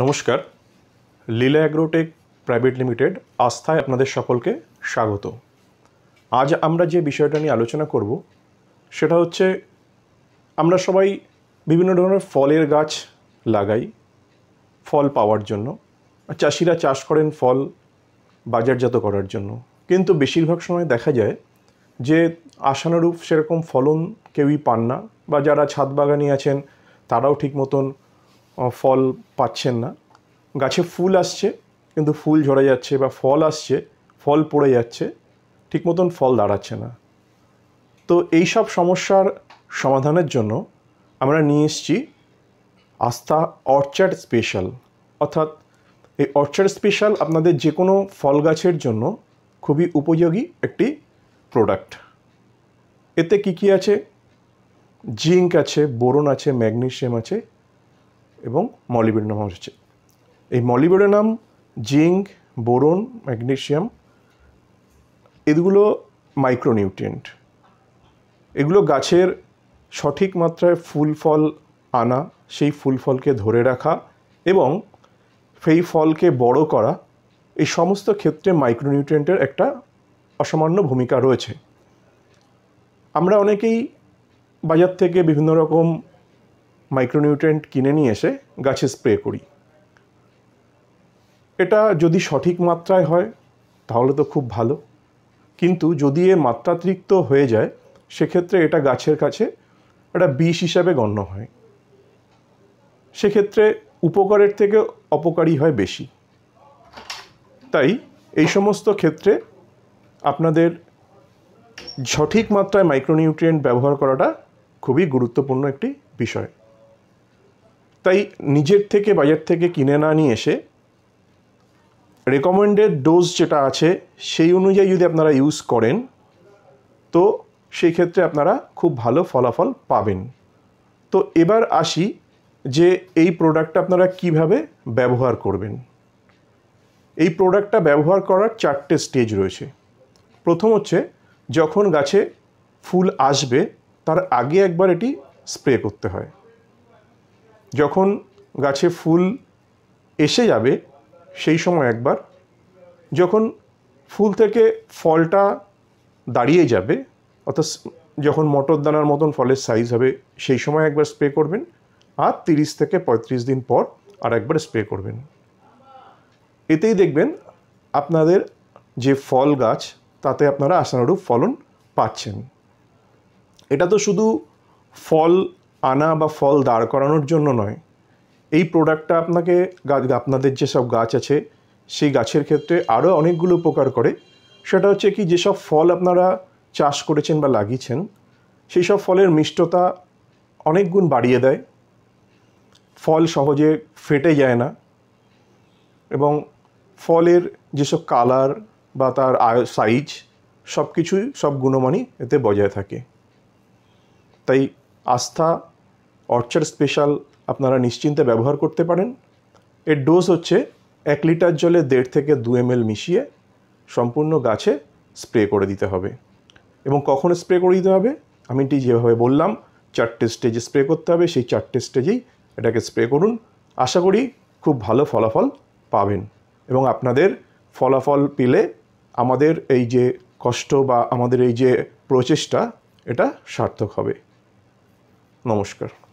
নমস্কার Leela agrotech private limited আস্থায় আপনাদের সকলকে স্বাগত আজ আমরা যে বিষয়টা নিয়ে আলোচনা করব সেটা হচ্ছে আমরা সবাই বিভিন্ন ধরনের ফলের গাছ লাগাই ফল পাওয়ার জন্য চাষিরা চাষ করেন ফল বাজারজাত করার জন্য কিন্তু বেশিরভাগ সময় দেখা যায় যে আশানুরূপ সেরকম ফলন কেউই পান না বা যারা ছাদ বাগানি আছেন তারাও ঠিক মতন ফল পাচ্ছেন না গাছে ফুল আসছে কিন্তু ফুল ঝরে যাচ্ছে বা ফল আসছে ফল পড়ে যাচ্ছে ঠিক মতন ফল দাঁড়াচ্ছে না তো এই সব সমস্যার সমাধানের জন্য আমরা নিয়ে এসেছি আস্থা অর্চার্ড স্পেশাল অর্থাৎ এই অর্চার্ড স্পেশাল আপনাদের যে কোনো ফল গাছের জন্য খুবই উপযোগী একটি প্রোডাক্ট এতে কি কি আছে জিঙ্ক আছে বোরন আছে ম্যাগনেশিয়াম আছে এবং নাম হচ্ছে এই নাম জিঙ্ক বোরন ম্যাগনেশিয়াম এগুলো মাইক্রোনিউট্রিয়েন্ট এগুলো গাছের সঠিক মাত্রায় ফুল ফল আনা সেই ফুল ফলকে ধরে রাখা এবং সেই ফলকে বড় করা এই সমস্ত ক্ষেত্রে মাইক্রোনিউট্রিয়েন্টের একটা অসামান্য ভূমিকা রয়েছে আমরা অনেকেই বাজার থেকে বিভিন্ন রকম মাইক্রোনিউট্রেন্ট কিনে নিয়ে এসে গাছে স্প্রে করি এটা যদি সঠিক মাত্রায় হয় তাহলে তো খুব ভালো কিন্তু যদি এ মাত্রাতিরিক্ত হয়ে যায় সেক্ষেত্রে এটা গাছের কাছে একটা বিষ হিসাবে গণ্য হয় সেক্ষেত্রে উপকারের থেকে অপকারী হয় বেশি তাই এই সমস্ত ক্ষেত্রে আপনাদের সঠিক মাত্রায় মাইক্রোনিউট্রিয়েন্ট ব্যবহার করাটা খুবই গুরুত্বপূর্ণ একটি বিষয় তাই নিজের থেকে বাজার থেকে কিনে না নিয়ে এসে রেকমেন্ডেড ডোজ যেটা আছে সেই অনুযায়ী যদি আপনারা ইউজ করেন তো সেই ক্ষেত্রে আপনারা খুব ভালো ফলাফল পাবেন তো এবার আসি যে এই প্রোডাক্টটা আপনারা কিভাবে ব্যবহার করবেন এই প্রোডাক্টটা ব্যবহার করার চারটে স্টেজ রয়েছে প্রথম হচ্ছে যখন গাছে ফুল আসবে তার আগে একবার এটি স্প্রে করতে হয় যখন গাছে ফুল এসে যাবে সেই সময় একবার যখন ফুল থেকে ফলটা দাঁড়িয়ে যাবে অর্থাৎ যখন মটর দানার মতন ফলের সাইজ হবে সেই সময় একবার স্প্রে করবেন আর তিরিশ থেকে পঁয়ত্রিশ দিন পর আর একবার স্প্রে করবেন এতেই দেখবেন আপনাদের যে ফল গাছ তাতে আপনারা আশানুরূপ ফলন পাচ্ছেন এটা তো শুধু ফল আনা বা ফল দাঁড় করানোর জন্য নয় এই প্রোডাক্টটা আপনাকে আপনাদের যেসব গাছ আছে সেই গাছের ক্ষেত্রে আরও অনেকগুলো উপকার করে সেটা হচ্ছে কি যেসব ফল আপনারা চাষ করেছেন বা লাগিয়েছেন সেই সব ফলের মিষ্টতা অনেক গুণ বাড়িয়ে দেয় ফল সহজে ফেটে যায় না এবং ফলের যেসব কালার বা তার সাইজ সব কিছুই সব গুণমানই এতে বজায় থাকে তাই আস্থা অর্চার স্পেশাল আপনারা নিশ্চিন্তে ব্যবহার করতে পারেন এর ডোজ হচ্ছে এক লিটার জলে দেড় থেকে দু এম মিশিয়ে সম্পূর্ণ গাছে স্প্রে করে দিতে হবে এবং কখন স্প্রে করে দিতে হবে আমি ঠিক যেভাবে বললাম চারটে স্টেজে স্প্রে করতে হবে সেই চারটে স্টেজেই এটাকে স্প্রে করুন আশা করি খুব ভালো ফলাফল পাবেন এবং আপনাদের ফলাফল পেলে আমাদের এই যে কষ্ট বা আমাদের এই যে প্রচেষ্টা এটা সার্থক হবে নমস্কার